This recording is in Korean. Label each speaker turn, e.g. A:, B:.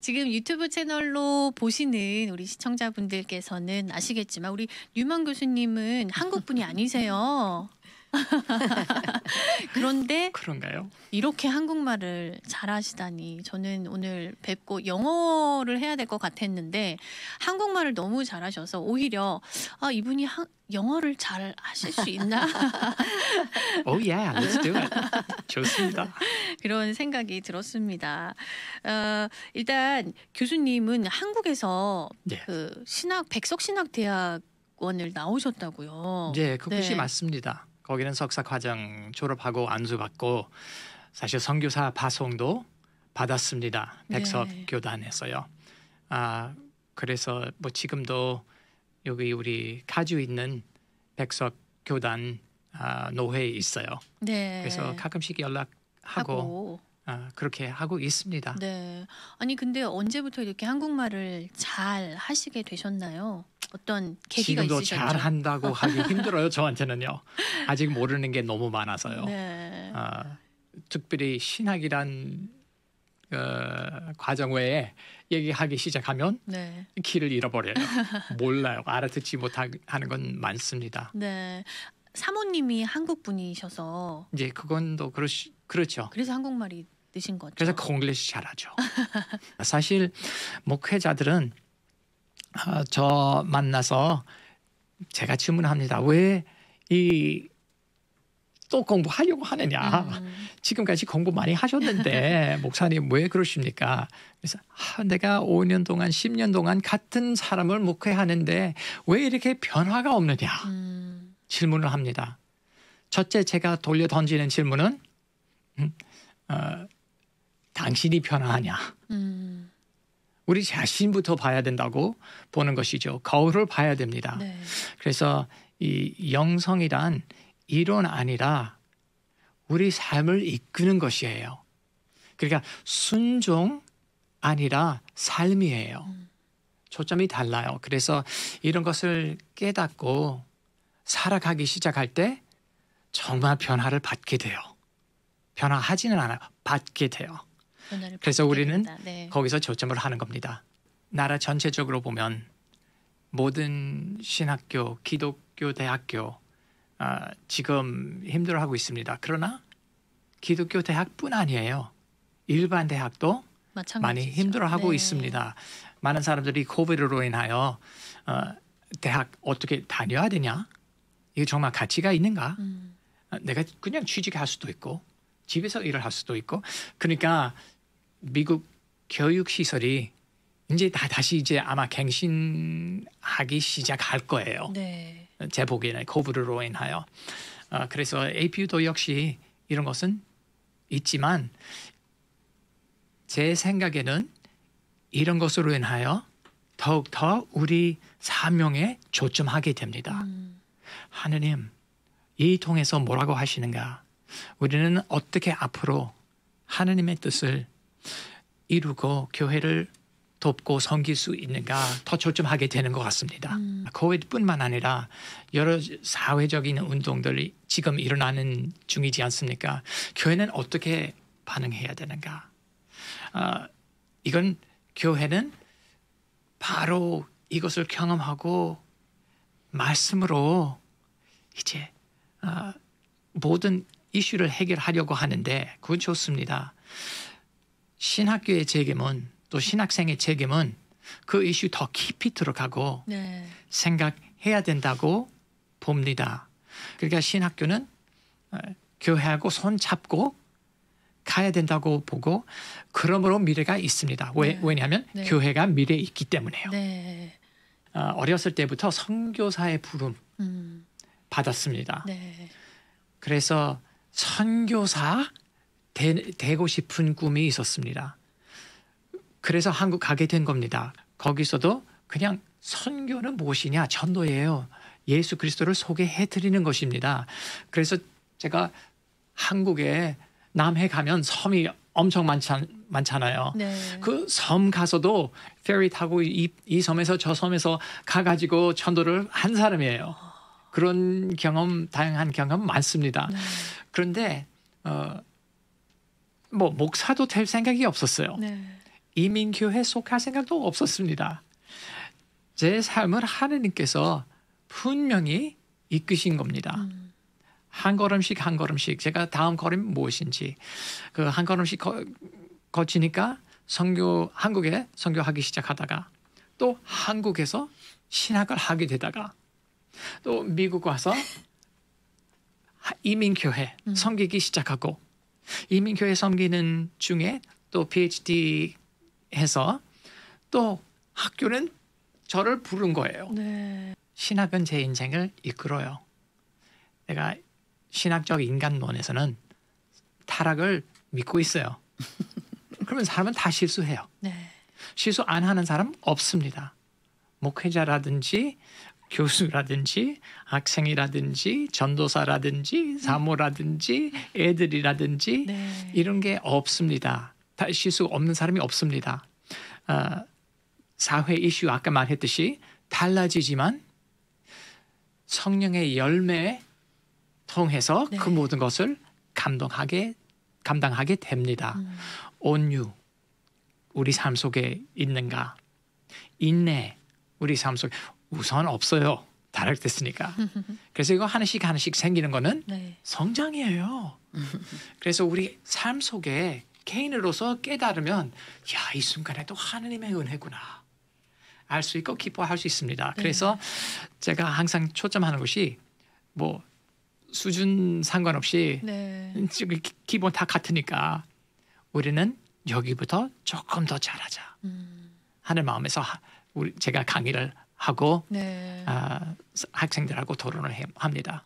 A: 지금 유튜브 채널로 보시는 우리 시청자분들께서는 아시겠지만 우리 유만 교수님은 한국 분이 아니세요. 그런데 그런가요? 이렇게 한국말을 잘하시다니 저는 오늘 뵙고 영어를 해야 될 것 같았는데 한국말을 너무 잘하셔서 오히려 아 이분이 한, 영어를 잘 하실 수 있나?
B: oh yeah, let's do it.
A: 좋습니다. 그런 생각이 들었습니다. 어, 일단 교수님은 한국에서 네. 그 신학 백석 신학 대학원을 나오셨다고요. 네, 그것이 네. 맞습니다.
B: 거기는 석사 과정 졸업하고 안수받고 사실 선교사 파송도 받았습니다. 백석 네. 교단에서요. 아 그래서 뭐 지금도 여기 우리 가주 있는 백석 교단 아, 노회에 있어요. 네. 그래서 가끔씩 연락하고 하고. 아, 그렇게 하고 있습니다.
A: 네. 아니 근데 언제부터 이렇게 한국말을 잘 하시게 되셨나요? 어떤 계기가 지금도 있으셨죠? 잘한다고 하기 힘들어요.
B: 저한테는요. 아직 모르는 게 너무 많아서요. 네. 어, 특별히 신학이란 어, 과정 외에 얘기하기 시작하면 네. 길을 잃어버려요. 몰라요. 알아듣지 못하는 건 많습니다.
A: 네. 사모님이 한국 분이셔서
B: 이제 그건 또 그렇시, 그렇죠. 그래서
A: 한국말이 드신 거죠. 그래서 콩글리시
B: 잘하죠. 사실 목회자들은 어, 저 만나서 제가 질문합니다. 왜 이 또 공부하려고 하느냐? 음. 지금까지 공부 많이 하셨는데 목사님 왜 그러십니까? 그래서 아, 내가 5년 동안 10년 동안 같은 사람을 목회하는데 왜 이렇게 변화가 없느냐? 음. 질문을 합니다. 첫째 제가 돌려 던지는 질문은 음, 어, 당신이 변화하냐? 음. 우리 자신부터 봐야 된다고 보는 것이죠. 거울을 봐야 됩니다. 네. 그래서 이 영성이란 이론 아니라 우리 삶을 이끄는 것이에요. 그러니까 순종 아니라 삶이에요. 음. 초점이 달라요. 그래서 이런 것을 깨닫고 살아가기 시작할 때 정말 변화를 받게 돼요. 변화하지는 않아요. 받게 돼요. 그래서 우리는 네. 거기서 조점을 하는 겁니다. 나라 전체적으로 보면 모든 신학교, 기독교 대학교 아, 지금 힘들어하고 있습니다. 그러나 기독교 대학뿐 아니에요. 일반 대학도
A: 마찬가지죠. 많이 힘들어하고 네.
B: 있습니다. 많은 사람들이 코비드로 인하여 어, 대학 어떻게 다녀야 되냐? 이게 정말 가치가 있는가? 음. 아, 내가 그냥 취직할 수도 있고 집에서 일을 할 수도 있고 그러니까 미국 교육 시설이 이제 다 다시 이제 아마 갱신하기 시작할 거예요. 네. 제 보기에는 코브르로 인하여. 어, 그래서 APU도 역시 이런 것은 있지만 제 생각에는 이런 것으로 인하여 더욱 더 우리 사명에 초점하게 됩니다. 음. 하느님, 이 통해서 뭐라고 하시는가? 우리는 어떻게 앞으로 하느님의 뜻을 이루고 교회를 돕고 섬길 수 있는가 더 초점하게 되는 것 같습니다. 음. 코비드뿐만 아니라 여러 사회적인 운동들이 지금 일어나는 중이지 않습니까? 교회는 어떻게 반응해야 되는가? 어, 이건 교회는 바로 이것을 경험하고 말씀으로 이제 어, 모든 이슈를 해결하려고 하는데 그건 좋습니다. 신학교의 책임은 또 신학생의 책임은 그 이슈 더 깊이 들어가고 네. 생각해야 된다고 봅니다. 그러니까 신학교는 어, 교회하고 손 잡고 가야 된다고 보고 그러므로 미래가 있습니다. 왜, 네. 왜냐하면 네. 교회가 미래에 있기 때문에요.
A: 네.
B: 어, 렸을 때부터 선교사의 부름 음. 받았습니다. 네. 그래서 선교사 되, 고 싶은 꿈이 있었습니다. 그래서 한국 가게 된 겁니다. 거기서도 그냥 선교는 무엇이냐? 전도예요. 예수 그리스도를 소개해 드리는 것입니다. 그래서 제가 한국에 남해 가면 섬이 엄청 많잖, 아요 네. 그섬 가서도 페리 타고 이, 이 섬에서 저 섬에서 가가지고 전도를 한 사람이에요. 그런 경험, 다양한 경험 많습니다. 네. 그런데 어, 뭐 목사도 될 생각이 없었어요. 네. 이민교회 속할 생각도 없었습니다. 제 삶을 하느님께서 분명히 이끄신 겁니다. 음. 한 걸음씩 한 걸음씩 제가 다음 걸음 무엇인지 그 한 걸음씩 거, 거치니까 선교 한국에 선교하기 시작하다가 또 한국에서 신학을 하게 되다가 또 미국 와서 이민교회 음. 섬기기 시작하고 이민교회 섬기는 중에 또 PhD 해서 또 학교는 저를 부른 거예요.
A: 네.
B: 신학은 제 인생을 이끌어요. 내가 신학적 인간론에서는 타락을 믿고 있어요. 그러면 사람은 다 실수해요. 네. 실수 안 하는 사람 없습니다. 목회자라든지 교수라든지 학생이라든지 전도사라든지 사모라든지 애들이라든지 네. 이런 게 없습니다. 탈시수 없는 사람이 없습니다. 어, 사회 이슈 아까 말했듯이 달라지지만 성령의 열매 통해서 네. 그 모든 것을 감동하게 감당하게 됩니다. 음. 온유 우리 삶 속에 있는가? 인내 우리 삶 속에 우선 없어요. 다락됐으니까. 그래서 이거 하나씩 하나씩 생기는 거는 네. 성장이에요. 그래서 우리 삶 속에 개인으로서 깨달으면 야 이 순간에도 하느님의 은혜구나. 알 수 있고 기뻐할 수 있습니다. 네. 그래서 네. 제가 항상 초점하는 것이 뭐 수준 상관없이 네. 기본 다 같으니까 우리는 여기부터 조금 더 잘하자 음. 하는 마음에서 우리 제가 강의를 하고 네. 아, 학생들하고 토론을 합니다.